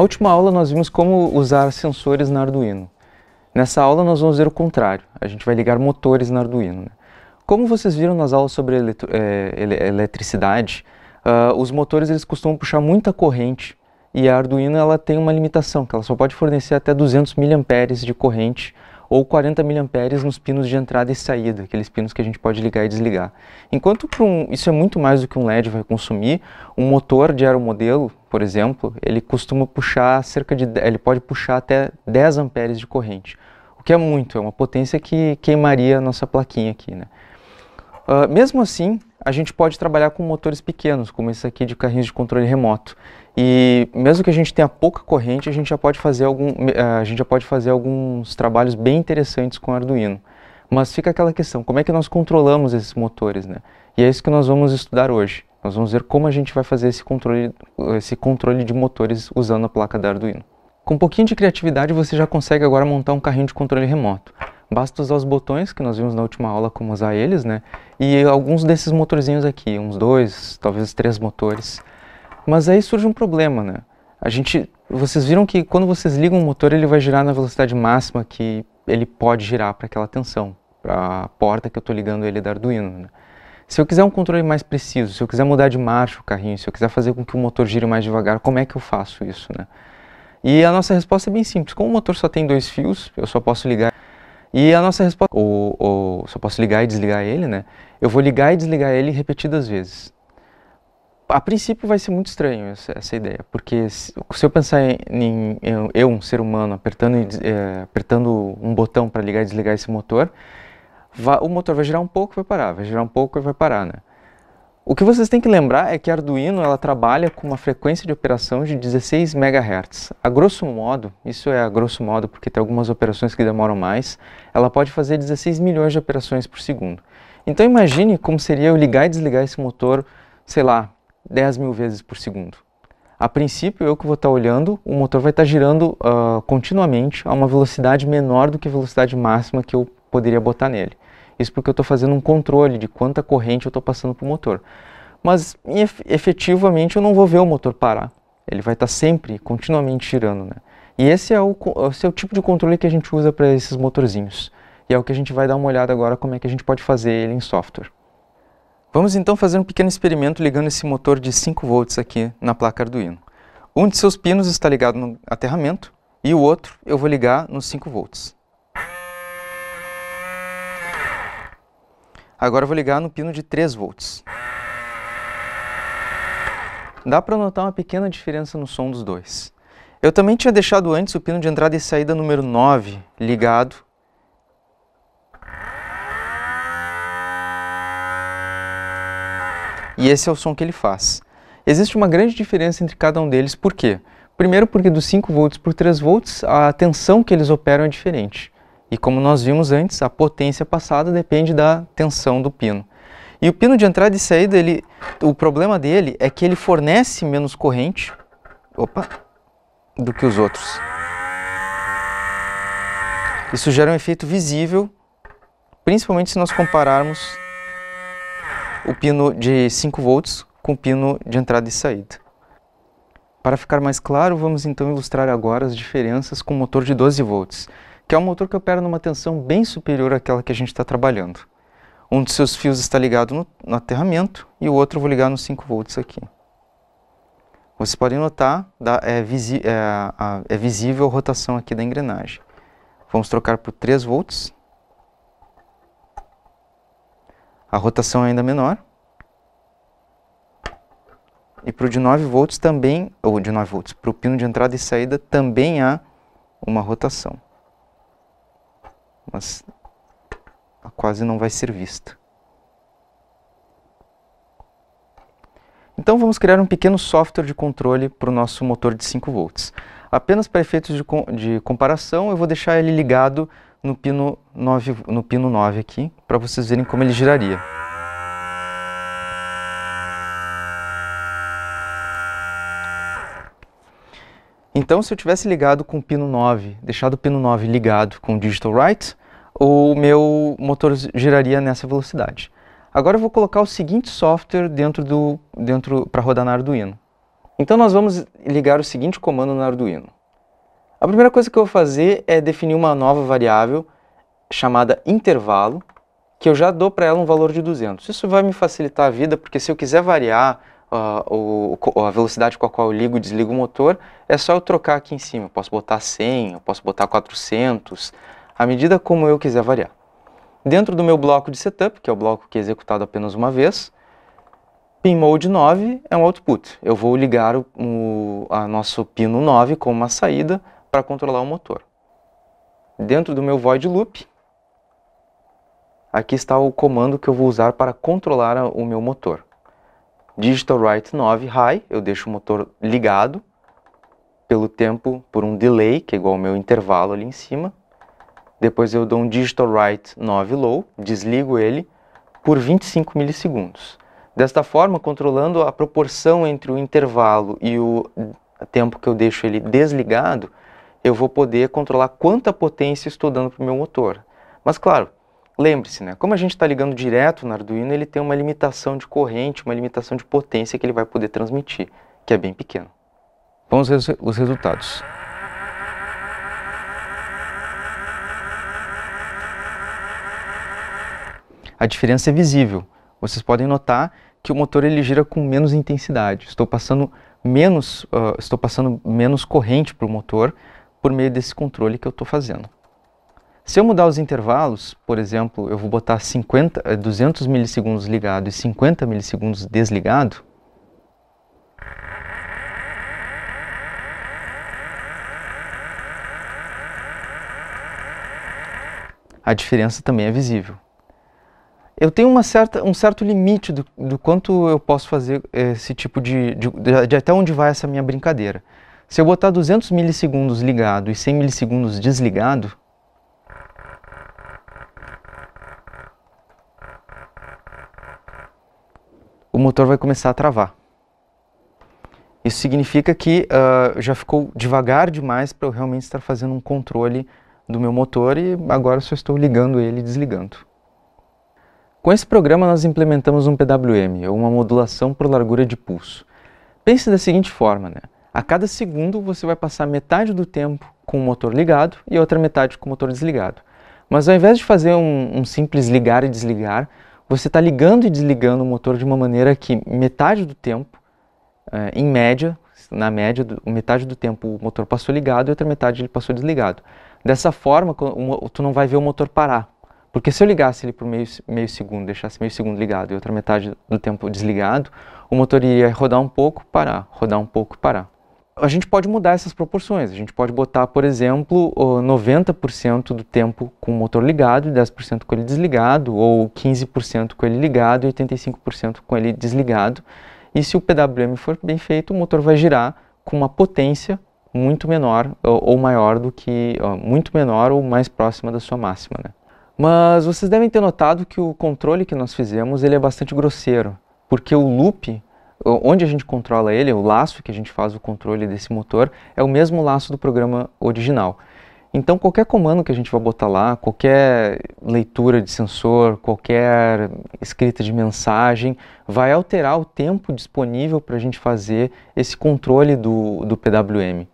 Na última aula nós vimos como usar sensores na Arduino. Nessa aula nós vamos ver o contrário, a gente vai ligar motores na Arduino. Né? Como vocês viram nas aulas sobre é, eletricidade, uh, os motores eles costumam puxar muita corrente e a Arduino ela tem uma limitação, que ela só pode fornecer até 200 mA de corrente ou 40 mA nos pinos de entrada e saída, aqueles pinos que a gente pode ligar e desligar. Enquanto um, isso é muito mais do que um LED vai consumir, um motor de aeromodelo, por exemplo, ele costuma puxar cerca de ele pode puxar até 10 amperes de corrente, o que é muito, é uma potência que queimaria a nossa plaquinha aqui, né? Uh, mesmo assim, a gente pode trabalhar com motores pequenos, como esse aqui de carrinhos de controle remoto. E mesmo que a gente tenha pouca corrente, a gente já pode fazer, algum, ah, a gente já pode fazer alguns trabalhos bem interessantes com Arduino. Mas fica aquela questão, como é que nós controlamos esses motores, né? E é isso que nós vamos estudar hoje. Nós vamos ver como a gente vai fazer esse controle, esse controle de motores usando a placa da Arduino. Com um pouquinho de criatividade você já consegue agora montar um carrinho de controle remoto. Basta usar os botões, que nós vimos na última aula como usar eles, né? E alguns desses motorzinhos aqui, uns dois, talvez três motores. Mas aí surge um problema, né? A gente, vocês viram que quando vocês ligam o motor, ele vai girar na velocidade máxima que ele pode girar para aquela tensão, para a porta que eu estou ligando ele da Arduino. Né? Se eu quiser um controle mais preciso, se eu quiser mudar de marcha o carrinho, se eu quiser fazer com que o motor gire mais devagar, como é que eu faço isso, né? E a nossa resposta é bem simples. Como o motor só tem dois fios, eu só posso ligar e a nossa resposta, ou, ou só posso ligar e desligar ele, né? Eu vou ligar e desligar ele repetidas vezes. A princípio vai ser muito estranho essa, essa ideia, porque se, se, eu pensar em, em eu, um ser humano, apertando, é, apertando um botão para ligar e desligar esse motor, o motor vai girar um pouco e vai parar, vai girar um pouco e vai parar, né? O que vocês têm que lembrar é que a Arduino ela trabalha com uma frequência de operação de 16 MHz. A grosso modo, isso é a grosso modo porque tem algumas operações que demoram mais, ela pode fazer 16 milhões de operações por segundo. Então imagine como seria eu ligar e desligar esse motor, sei lá, 10 mil vezes por segundo. A princípio, eu que vou estar olhando, o motor vai estar girando uh, continuamente a uma velocidade menor do que a velocidade máxima que eu poderia botar nele. Isso porque eu estou fazendo um controle de quanta corrente eu estou passando para o motor. Mas efetivamente eu não vou ver o motor parar. Ele vai estar tá sempre, continuamente girando. Né? E esse é, o, esse é o tipo de controle que a gente usa para esses motorzinhos. E é o que a gente vai dar uma olhada agora como é que a gente pode fazer ele em software. Vamos então fazer um pequeno experimento ligando esse motor de 5 volts aqui na placa Arduino. Um de seus pinos está ligado no aterramento e o outro eu vou ligar nos 5 volts. Agora vou ligar no pino de 3 volts. Dá para notar uma pequena diferença no som dos dois. Eu também tinha deixado antes o pino de entrada e saída número 9 ligado. E esse é o som que ele faz. Existe uma grande diferença entre cada um deles, por quê? Primeiro porque dos 5 volts por 3 volts a tensão que eles operam é diferente. E como nós vimos antes, a potência passada depende da tensão do pino. E o pino de entrada e saída, ele, o problema dele é que ele fornece menos corrente opa, do que os outros. Isso gera um efeito visível, principalmente se nós compararmos o pino de 5 volts com o pino de entrada e saída. Para ficar mais claro, vamos então ilustrar agora as diferenças com o motor de 12 volts que é um motor que opera numa tensão bem superior àquela que a gente está trabalhando. Um dos seus fios está ligado no, no aterramento e o outro eu vou ligar nos 5 volts aqui. Vocês podem notar, dá, é, visi, é, a, é visível a rotação aqui da engrenagem. Vamos trocar por 3 volts. A rotação é ainda menor. E para o de 9 volts também, ou de 9 volts, para o pino de entrada e saída também há uma rotação mas quase não vai ser vista. Então vamos criar um pequeno software de controle para o nosso motor de 5 volts. Apenas para efeitos de, de, comparação, eu vou deixar ele ligado no pino 9, no pino 9 aqui, para vocês verem como ele giraria. Então, se eu tivesse ligado com o pino 9, deixado o pino 9 ligado com o digital write, o meu motor giraria nessa velocidade. Agora eu vou colocar o seguinte software dentro do dentro para rodar no Arduino. Então nós vamos ligar o seguinte comando no Arduino. A primeira coisa que eu vou fazer é definir uma nova variável chamada intervalo, que eu já dou para ela um valor de 200. Isso vai me facilitar a vida, porque se eu quiser variar uh, o, a velocidade com a qual eu ligo e desligo o motor, é só eu trocar aqui em cima. Eu posso botar 100, eu posso botar 400, à medida como eu quiser variar. Dentro do meu bloco de setup, que é o bloco que é executado apenas uma vez, pin mode 9 é um output. Eu vou ligar o, o a nosso pino 9 como uma saída para controlar o motor. Dentro do meu void loop, aqui está o comando que eu vou usar para controlar o meu motor. Digital write 9 high, eu deixo o motor ligado pelo tempo, por um delay, que é igual ao meu intervalo ali em cima, depois eu dou um digital write 9 low, desligo ele por 25 milissegundos. Desta forma, controlando a proporção entre o intervalo e o tempo que eu deixo ele desligado, eu vou poder controlar quanta potência estou dando para o meu motor. Mas claro, lembre-se, né? como a gente está ligando direto no Arduino, ele tem uma limitação de corrente, uma limitação de potência que ele vai poder transmitir, que é bem pequeno. Vamos ver os resultados. a diferença é visível. Vocês podem notar que o motor ele gira com menos intensidade. Estou passando menos, uh, estou passando menos corrente para o motor por meio desse controle que eu estou fazendo. Se eu mudar os intervalos, por exemplo, eu vou botar 50, 200 eh, milissegundos ligado e 50 milissegundos desligado, a diferença também é visível eu tenho uma certa, um certo limite do, do quanto eu posso fazer eh, esse tipo de, de, de, até onde vai essa minha brincadeira. Se eu botar 200 milissegundos ligado e 100 milissegundos desligado, o motor vai começar a travar. Isso significa que uh, já ficou devagar demais para eu realmente estar fazendo um controle do meu motor e agora só estou ligando ele e desligando. Com esse programa nós implementamos um PWM, ou uma modulação por largura de pulso. Pense da seguinte forma, né? A cada segundo você vai passar metade do tempo com o motor ligado e a outra metade com o motor desligado. Mas ao invés de fazer um, um simples ligar e desligar, você está ligando e desligando o motor de uma maneira que metade do tempo, eh, em média, na média, do, metade do tempo o motor passou ligado e outra metade ele passou desligado. Dessa forma, o, tu não vai ver o motor parar. Porque se eu ligasse ele por meio, meio segundo, deixasse meio segundo ligado e outra metade do tempo desligado, o motor iria rodar um pouco, parar, rodar um pouco, parar. A gente pode mudar essas proporções. A gente pode botar, por exemplo, 90% do tempo com o motor ligado e 10% com ele desligado, ou 15% com ele ligado e 85% com ele desligado. E se o PWM for bem feito, o motor vai girar com uma potência muito menor ou, maior do que, muito menor ou mais próxima da sua máxima, né? Mas vocês devem ter notado que o controle que nós fizemos ele é bastante grosseiro, porque o loop, onde a gente controla ele, o laço que a gente faz o controle desse motor, é o mesmo laço do programa original. Então qualquer comando que a gente vai botar lá, qualquer leitura de sensor, qualquer escrita de mensagem, vai alterar o tempo disponível para a gente fazer esse controle do, do PWM.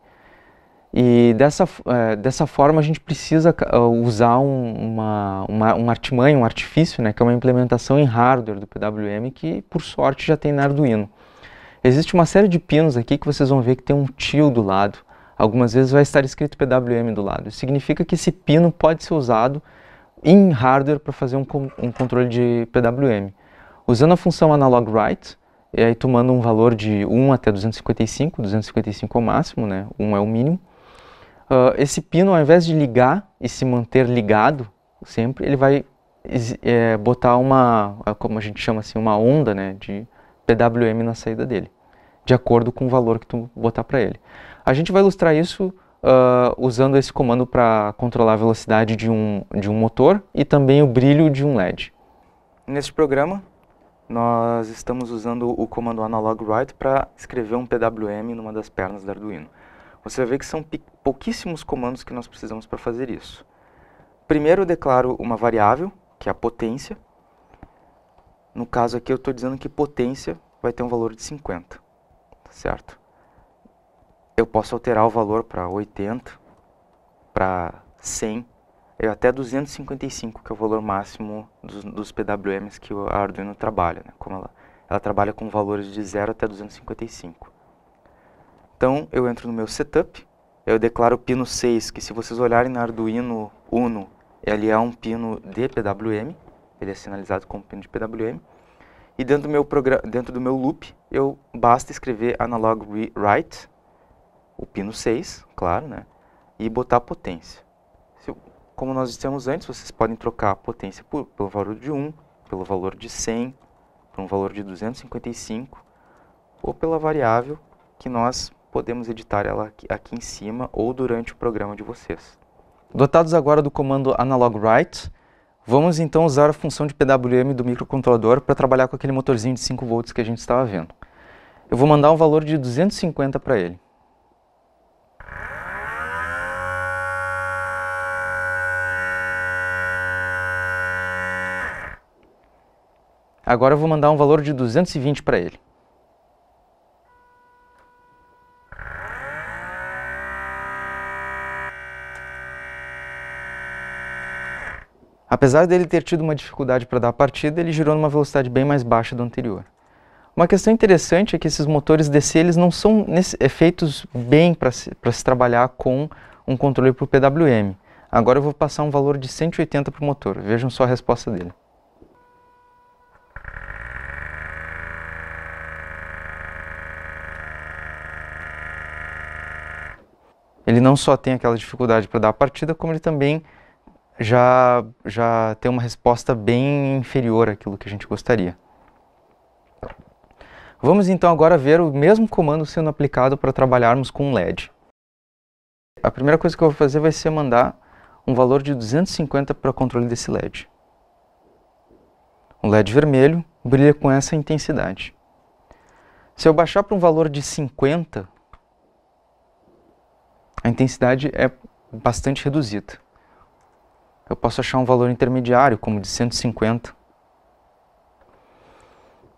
E dessa, é, dessa forma a gente precisa ah, usar um, uma, uma, um artimanho, um artifício, né, que é uma implementação em hardware do PWM que por sorte já tem na Arduino. Existe uma série de pinos aqui que vocês vão ver que tem um tio do lado. Algumas vezes vai estar escrito PWM do lado. Isso significa que esse pino pode ser usado em hardware para fazer um, um controle de PWM. Usando a função analog write, e aí tu manda um valor de 1 até 255, 255 é o máximo, né? 1 é o mínimo. Uh, esse pino, ao invés de ligar e se manter ligado sempre, ele vai é, botar uma, ah, como a gente chama assim, uma onda né, de PWM na saída dele, de acordo com o valor que tu botar para ele. A gente vai ilustrar isso uh, usando esse comando para controlar a velocidade de um, de um motor e também o brilho de um LED. Neste programa, nós estamos usando o comando analog write para escrever um PWM numa das pernas do Arduino. Você vai ver que são pouquíssimos comandos que nós precisamos para fazer isso. Primeiro eu declaro uma variável, que é a potência. No caso aqui eu estou dizendo que potência vai ter um valor de 50, tá certo? Eu posso alterar o valor para 80, para 100, até 255, que é o valor máximo dos, dos PWMs que a Arduino trabalha. Né? Como ela, ela trabalha com valores de 0 até 255. Então eu entro no meu setup, eu declaro o pino 6, que se vocês olharem no Arduino Uno, ele é um pino de PWM, ele é sinalizado como pino de PWM. E dentro do meu, dentro do meu loop, eu basta escrever analog write, o pino 6, claro, né? E botar potência. Se, como nós dissemos antes, vocês podem trocar a potência por, pelo valor de 1, pelo valor de 100, por um valor de 255, ou pela variável que nós podemos editar ela aqui, aqui em cima ou durante o programa de vocês. Dotados agora do comando analog write, vamos então usar a função de PWM do microcontrolador para trabalhar com aquele motorzinho de 5 volts que a gente estava vendo. Eu vou mandar um valor de 250 para ele. Agora eu vou mandar um valor de 220 para ele. Apesar dele ter tido uma dificuldade para dar a partida, ele girou numa velocidade bem mais baixa do anterior. Uma questão interessante é que esses motores DC eles não são é feitos bem para se, se trabalhar com um controle por PWM. Agora eu vou passar um valor de 180 para o motor, vejam só a resposta dele. Ele não só tem aquela dificuldade para dar a partida, como ele também já, já tem uma resposta bem inferior àquilo que a gente gostaria. Vamos então agora ver o mesmo comando sendo aplicado para trabalharmos com um LED. A primeira coisa que eu vou fazer vai ser mandar um valor de 250 para o controle desse LED. O LED vermelho brilha com essa intensidade. Se eu baixar para um valor de 50, a intensidade é bastante reduzida eu posso achar um valor intermediário, como de 150.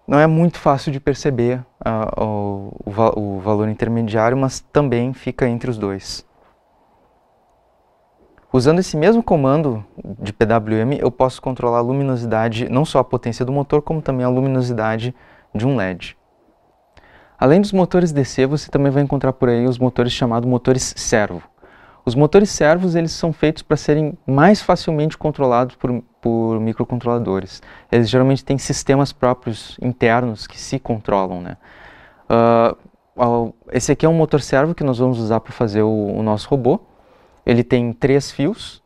Não é muito fácil de perceber uh, o, o, o valor intermediário, mas também fica entre os dois. Usando esse mesmo comando de PWM, eu posso controlar a luminosidade, não só a potência do motor, como também a luminosidade de um LED. Além dos motores DC, você também vai encontrar por aí os motores chamados motores servo. Os motores servos eles são feitos para serem mais facilmente controlados por, por microcontroladores. Eles geralmente têm sistemas próprios internos que se controlam, né? Uh, esse aqui é um motor servo que nós vamos usar para fazer o, o nosso robô. Ele tem três fios,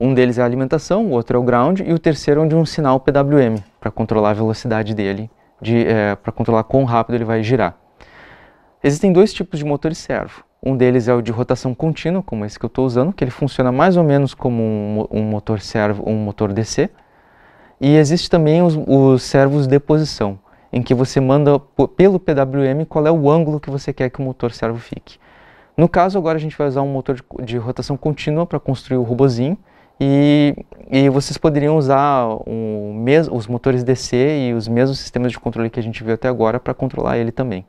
um deles é a alimentação, o outro é o ground e o terceiro é onde um sinal PWM para controlar a velocidade dele, de, é, eh, para controlar quão rápido ele vai girar. Existem dois tipos de motores servo. Um deles é o de rotação contínua, como esse que eu estou usando, que ele funciona mais ou menos como um, um, motor servo, um motor DC. E existe também os, os servos de posição, em que você manda pelo PWM qual é o ângulo que você quer que o motor servo fique. No caso, agora a gente vai usar um motor de, de rotação contínua para construir o robozinho, e, e, vocês poderiam usar mes, os motores DC e os mesmos sistemas de controle que a gente viu até agora para controlar ele também.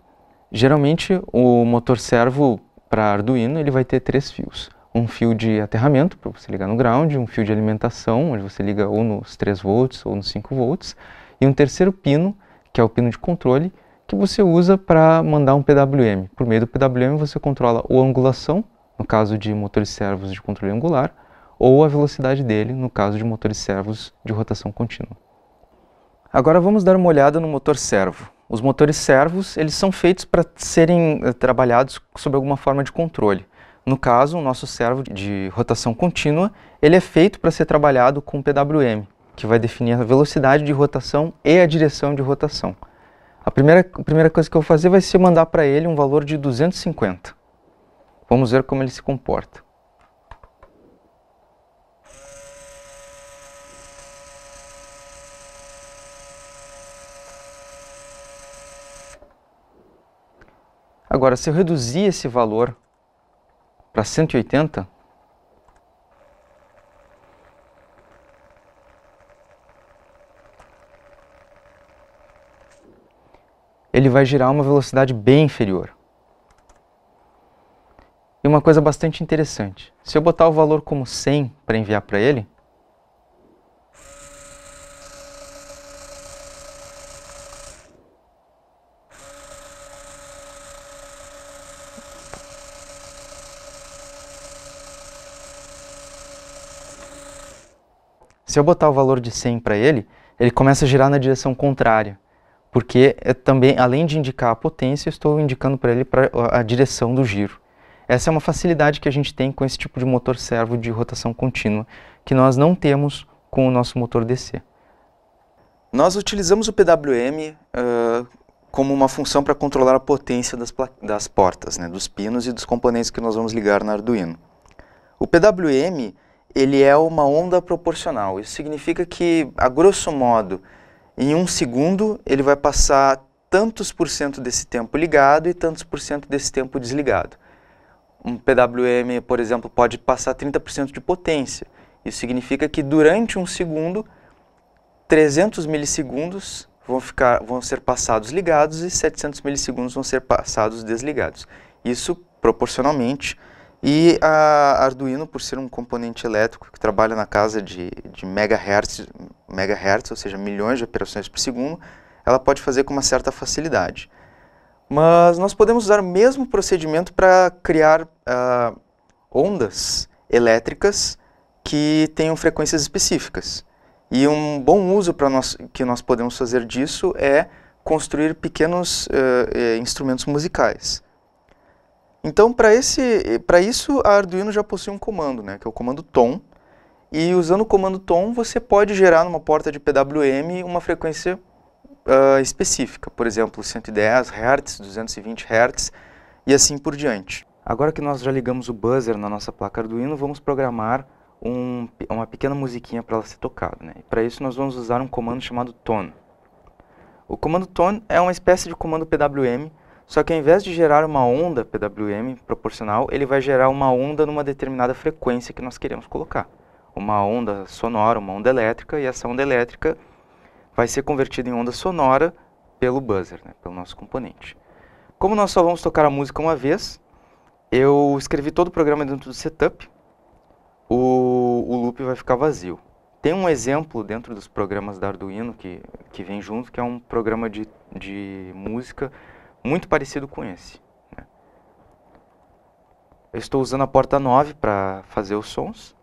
Geralmente o motor servo para Arduino, ele vai ter três fios. Um fio de aterramento, para você ligar no ground, um fio de alimentação, onde você liga ou nos 3 volts ou nos 5 volts, e um terceiro pino, que é o pino de controle, que você usa para mandar um PWM. Por meio do PWM você controla ou a angulação, no caso de motores servos de controle angular, ou a velocidade dele, no caso de motores servos de rotação contínua. Agora vamos dar uma olhada no motor servo. Os motores servos, eles são feitos para serem eh, trabalhados sob alguma forma de controle. No caso, o nosso servo de rotação contínua, ele é feito para ser trabalhado com PWM, que vai definir a velocidade de rotação e a direção de rotação. A primeira, a primeira coisa que eu vou fazer vai ser mandar para ele um valor de 250. Vamos ver como ele se comporta. Agora, se eu reduzir esse valor para 180, ele vai girar a uma velocidade bem inferior. E uma coisa bastante interessante, se eu botar o valor como 100 para enviar para ele, Se eu botar o valor de 100 para ele, ele começa a girar na direção contrária, porque é também, além de indicar a potência, eu estou indicando para ele pra, a direção do giro. Essa é uma facilidade que a gente tem com esse tipo de motor servo de rotação contínua, que nós não temos com o nosso motor DC. Nós utilizamos o PWM uh, como uma função para controlar a potência das, das portas, né, dos pinos e dos componentes que nós vamos ligar no Arduino. O PWM ele é uma onda proporcional. Isso significa que, a grosso modo, em um segundo ele vai passar tantos por cento desse tempo ligado e tantos por cento desse tempo desligado. Um PWM, por exemplo, pode passar 30% de potência. Isso significa que durante um segundo, 300 milissegundos vão, ficar, vão ser passados ligados e 700 milissegundos vão ser passados desligados. Isso proporcionalmente e a Arduino, por ser um componente elétrico que trabalha na casa de, de megahertz, megahertz, ou seja, milhões de operações por segundo, ela pode fazer com uma certa facilidade. Mas nós podemos usar o mesmo procedimento para criar uh, ondas elétricas que tenham frequências específicas. E um bom uso para nós que nós podemos fazer disso é construir pequenos uh, instrumentos musicais. Então, para isso, a Arduino já possui um comando, né, que é o comando tom. E usando o comando tom, você pode gerar numa porta de PWM uma frequência uh, específica, por exemplo, 110 Hz, 220 Hz e assim por diante. Agora que nós já ligamos o buzzer na nossa placa Arduino, vamos programar um, uma pequena musiquinha para ela ser tocada. Né? Para isso nós vamos usar um comando chamado tone. O comando tone é uma espécie de comando PWM só que ao invés de gerar uma onda PWM proporcional, ele vai gerar uma onda numa determinada frequência que nós queremos colocar. Uma onda sonora, uma onda elétrica, e essa onda elétrica vai ser convertida em onda sonora pelo buzzer, né, pelo nosso componente. Como nós só vamos tocar a música uma vez, eu escrevi todo o programa dentro do setup, o, o loop vai ficar vazio. Tem um exemplo dentro dos programas da Arduino que, que vem junto, que é um programa de, de música muito parecido com esse. Né? Eu estou usando a porta 9 para fazer os sons,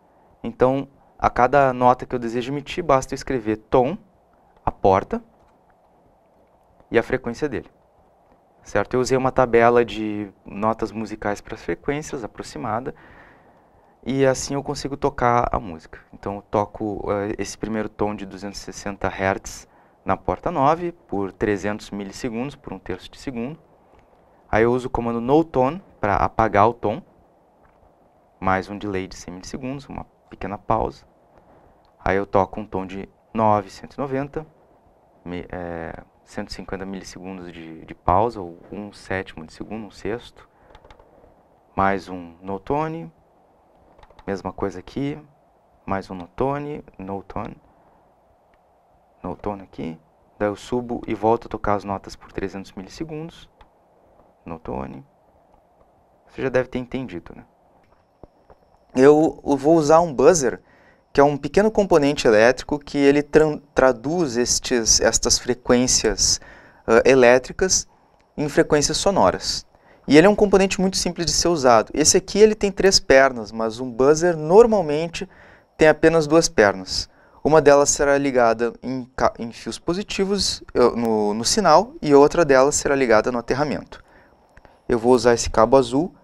então a cada nota que eu desejo emitir, basta eu escrever tom, a porta e a frequência dele. Certo? Eu usei uma tabela de notas musicais para as frequências, aproximada, e assim eu consigo tocar a música. Então eu toco uh, esse primeiro tom de 260 Hz na porta 9 por 300 milissegundos, por um terço de segundo. Aí eu uso o comando no tone para apagar o tom, mais um delay de 100 milissegundos, uma pequena pausa. Aí eu toco um tom de 990, 190, é, 150 milissegundos de, de pausa, ou um sétimo de segundo, um sexto. Mais um no tone, mesma coisa aqui, mais um no tone, no tone no outono aqui. Daí eu subo e volto a tocar as notas por 300 milissegundos no outono. Você já deve ter entendido, né? Eu vou usar um buzzer, que é um pequeno componente elétrico que ele tra traduz estes, estas frequências uh, elétricas em frequências sonoras. E ele é um componente muito simples de ser usado. Esse aqui ele tem três pernas, mas um buzzer normalmente tem apenas duas pernas. Uma delas será ligada em, em fios positivos no, no sinal e outra delas será ligada no aterramento. Eu vou usar esse cabo azul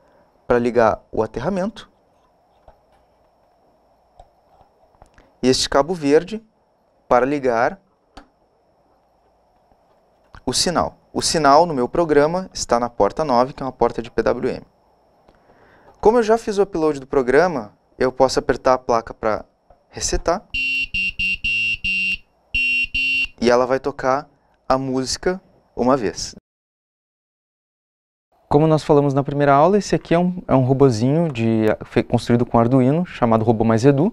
para ligar o aterramento. E este cabo verde para ligar o sinal. O sinal no meu programa está na porta 9, que é uma porta de PWM. Como eu já fiz o upload do programa, eu posso apertar a placa para resetar e ela vai tocar a música uma vez. Como nós falamos na primeira aula, esse aqui é um, é um robozinho de, foi construído com Arduino, chamado Robô Mais Edu.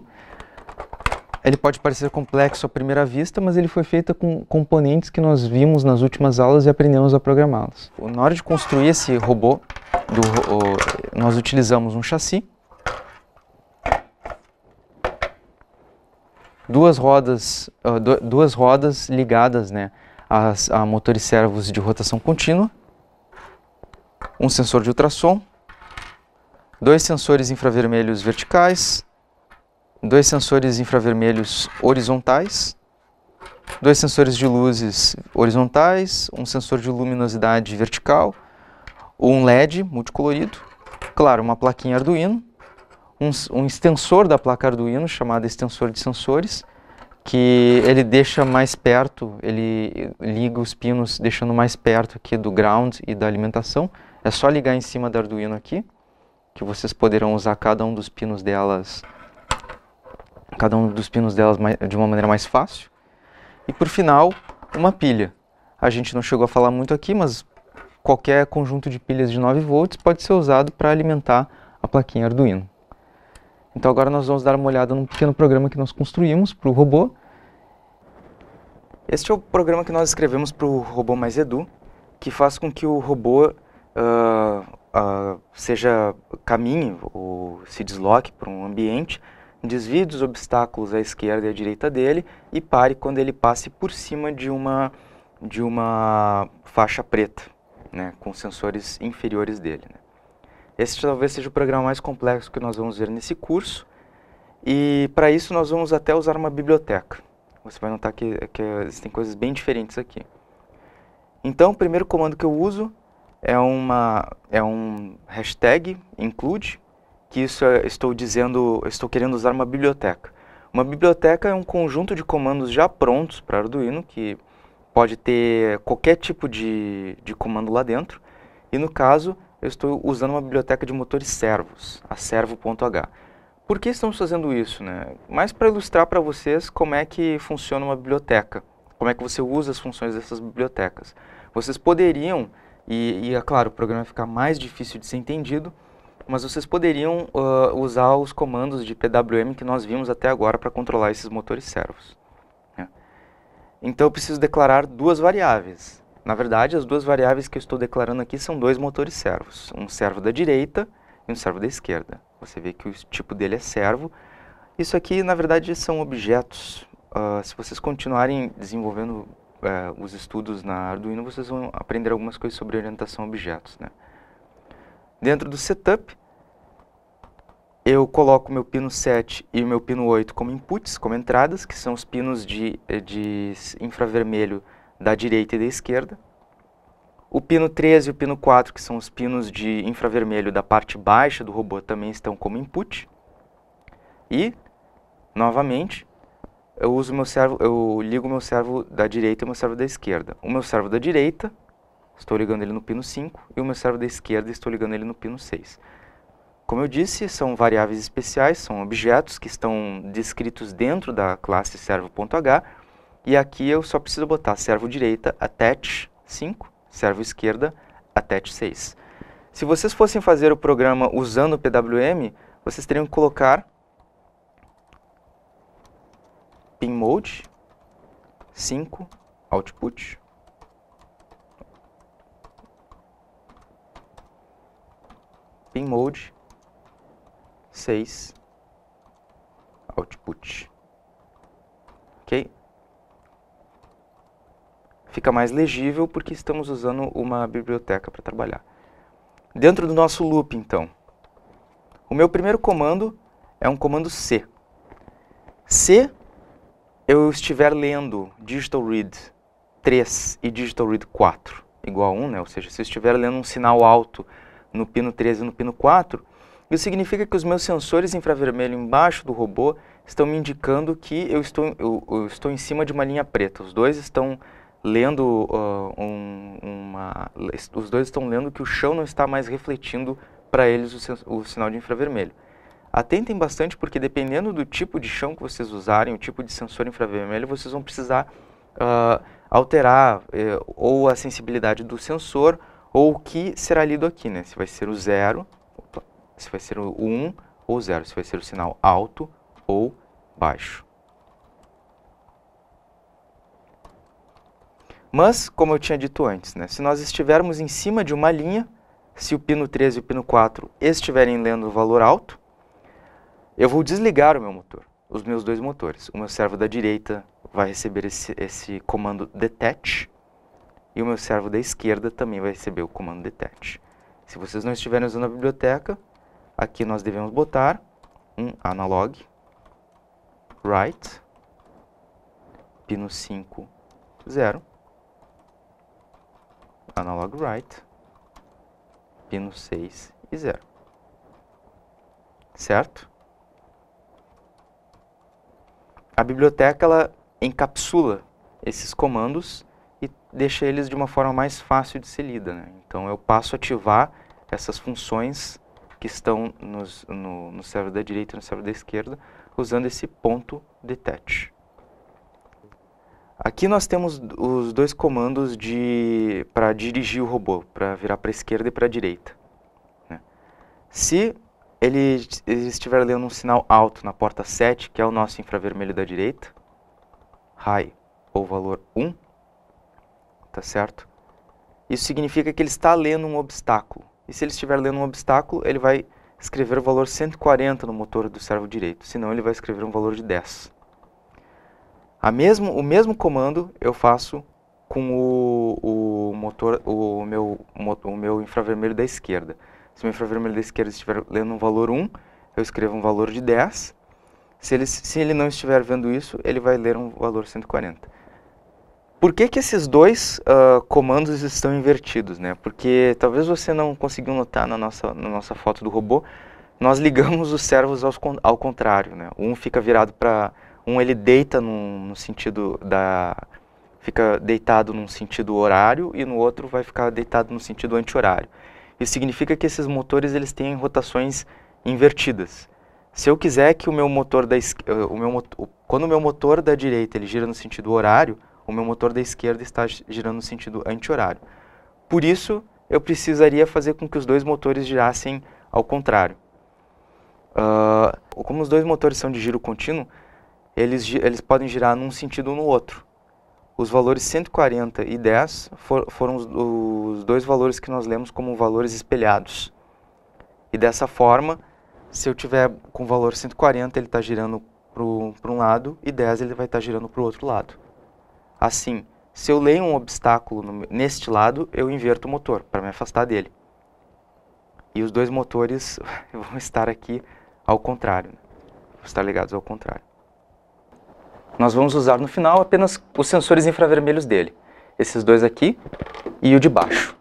Ele pode parecer complexo à primeira vista, mas ele foi feito com componentes que nós vimos nas últimas aulas e aprendemos a programá-los. Na hora de construir esse robô, do, o, nós utilizamos um chassi, duas rodas, uh, duas rodas ligadas né, a, a motores servos de rotação contínua, um sensor de ultrassom, dois sensores infravermelhos verticais, dois sensores infravermelhos horizontais, dois sensores de luzes horizontais, um sensor de luminosidade vertical, um LED multicolorido, claro, uma plaquinha Arduino, um, um extensor da placa Arduino, chamado extensor de sensores, que ele deixa mais perto, ele liga os pinos deixando mais perto aqui do ground e da alimentação. É só ligar em cima da Arduino aqui, que vocês poderão usar cada um dos pinos delas, cada um dos pinos delas de uma maneira mais fácil. E por final, uma pilha. A gente não chegou a falar muito aqui, mas qualquer conjunto de pilhas de 9 volts pode ser usado para alimentar a plaquinha Arduino. Então agora nós vamos dar uma olhada num pequeno programa que nós construímos para o robô. Este é o programa que nós escrevemos para o robô mais Edu, que faz com que o robô uh, uh, seja caminhe ou se desloque para um ambiente, desvie dos obstáculos à esquerda e à direita dele e pare quando ele passe por cima de uma de uma faixa preta, né, com sensores inferiores dele. Né. Esse talvez seja o programa mais complexo que nós vamos ver nesse curso. E para isso nós vamos até usar uma biblioteca. Você vai notar que, que existem coisas bem diferentes aqui. Então, o primeiro comando que eu uso é, uma, é um hashtag include, que isso é, estou dizendo, estou querendo usar uma biblioteca. Uma biblioteca é um conjunto de comandos já prontos para Arduino, que pode ter qualquer tipo de, de comando lá dentro. E no caso, eu estou usando uma biblioteca de motores servos, a servo.h. Por que estamos fazendo isso? Né? Mais para ilustrar para vocês como é que funciona uma biblioteca, como é que você usa as funções dessas bibliotecas. Vocês poderiam, e, e é claro, o programa vai ficar mais difícil de ser entendido, mas vocês poderiam uh, usar os comandos de PWM que nós vimos até agora para controlar esses motores servos. Né? Então eu preciso declarar duas variáveis, na verdade, as duas variáveis que eu estou declarando aqui são dois motores servos, um servo da direita e um servo da esquerda. Você vê que o tipo dele é servo. Isso aqui, na verdade, são objetos. Uh, se vocês continuarem desenvolvendo uh, os estudos na Arduino, vocês vão aprender algumas coisas sobre orientação a objetos. Né? Dentro do setup, eu coloco meu pino 7 e meu pino 8 como inputs, como entradas, que são os pinos de, eh, de infravermelho da direita e da esquerda. O pino 13 e o pino 4, que são os pinos de infravermelho da parte baixa do robô, também estão como input. E, novamente, eu, uso meu servo, eu ligo o meu servo da direita e o meu servo da esquerda. O meu servo da direita, estou ligando ele no pino 5, e o meu servo da esquerda, estou ligando ele no pino 6. Como eu disse, são variáveis especiais, são objetos que estão descritos dentro da classe servo.h, e aqui eu só preciso botar servo direita attach 5, servo esquerda attach 6. Se vocês fossem fazer o programa usando o PWM, vocês teriam que colocar pin mode 5 output pin mode 6 output. OK? fica mais legível porque estamos usando uma biblioteca para trabalhar. Dentro do nosso loop, então, o meu primeiro comando é um comando C. Se eu estiver lendo digital read 3 e digital read 4 igual a 1, né? ou seja, se eu estiver lendo um sinal alto no pino 3 e no pino 4, isso significa que os meus sensores infravermelho embaixo do robô estão me indicando que eu estou, eu, eu estou em cima de uma linha preta. Os dois estão lendo uh, um, uma, os dois estão lendo que o chão não está mais refletindo para eles o, o, sinal de infravermelho. Atentem bastante porque dependendo do tipo de chão que vocês usarem, o tipo de sensor infravermelho, vocês vão precisar uh, alterar eh, ou a sensibilidade do sensor ou o que será lido aqui, né? Se vai ser o zero, opa, se vai ser o 1 um, ou zero, se vai ser o sinal alto ou baixo. Mas, como eu tinha dito antes, né, se nós estivermos em cima de uma linha, se o pino 3 e o pino 4 estiverem lendo o valor alto, eu vou desligar o meu motor, os meus dois motores. O meu servo da direita vai receber esse, esse comando detach e o meu servo da esquerda também vai receber o comando detach. Se vocês não estiverem usando a biblioteca, aqui nós devemos botar um analog write pino 5 0 analog write, pino 6 e 0. Certo? A biblioteca ela encapsula esses comandos e deixa eles de uma forma mais fácil de ser lida. Né? Então eu passo a ativar essas funções que estão nos, no, no server da direita e no server da esquerda usando esse ponto detach. Aqui nós temos os dois comandos de para dirigir o robô, para virar para a esquerda e para a direita. Né? Se ele, ele estiver lendo um sinal alto na porta 7, que é o nosso infravermelho da direita, high ou valor 1, tá certo? Isso significa que ele está lendo um obstáculo. E se ele estiver lendo um obstáculo, ele vai escrever o valor 140 no motor do servo direito, senão ele vai escrever um valor de 10. A mesmo, o mesmo comando eu faço com o, o motor, o meu, o meu infravermelho da esquerda. Se o meu infravermelho da esquerda estiver lendo um valor 1, eu escrevo um valor de 10. Se ele, se ele não estiver vendo isso, ele vai ler um valor 140. Por que, que esses dois uh, comandos estão invertidos? Né? Porque talvez você não conseguiu notar na nossa, na nossa foto do robô, nós ligamos os servos aos, ao contrário. Né? Um fica virado para um ele deita num, no sentido da. fica deitado num sentido horário e no outro vai ficar deitado no sentido anti-horário. Isso significa que esses motores eles têm rotações invertidas. Se eu quiser que o meu motor da eh, o meu quando o meu motor da direita ele gira no sentido horário, o meu motor da esquerda está girando no sentido anti-horário. Por isso, eu precisaria fazer com que os dois motores girassem ao contrário. Uh, como os dois motores são de giro contínuo, eles, eles podem girar num sentido ou no outro. Os valores 140 e 10 for, foram os, os dois valores que nós lemos como valores espelhados. E dessa forma, se eu tiver com o valor 140, ele está girando para um lado e 10 ele vai estar tá girando para o outro lado. Assim, se eu leio um obstáculo no, neste lado, eu inverto o motor para me afastar dele. E os dois motores vão estar aqui ao contrário, né? vão estar ligados ao contrário. Nós vamos usar no final apenas os sensores infravermelhos dele, esses dois aqui e o de baixo.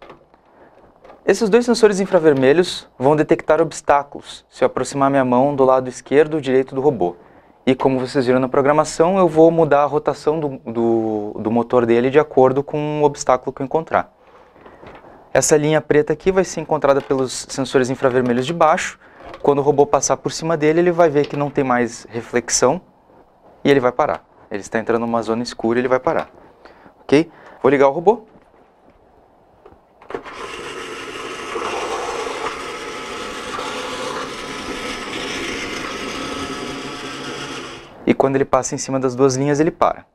Esses dois sensores infravermelhos vão detectar obstáculos se eu aproximar minha mão do lado esquerdo ou direito do robô. E como vocês viram na programação, eu vou mudar a rotação do, do, do motor dele de acordo com o obstáculo que eu encontrar. Essa linha preta aqui vai ser encontrada pelos sensores infravermelhos de baixo. Quando o robô passar por cima dele, ele vai ver que não tem mais reflexão, e ele vai parar. Ele está entrando numa zona escura e ele vai parar. Ok? Vou ligar o robô. E quando ele passa em cima das duas linhas, ele para.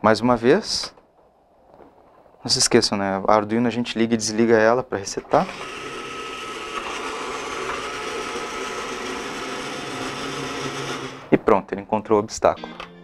Mais uma vez. Não se esqueçam, né? A Arduino a gente liga e desliga ela para resetar. Pronto, ele encontrou o obstáculo.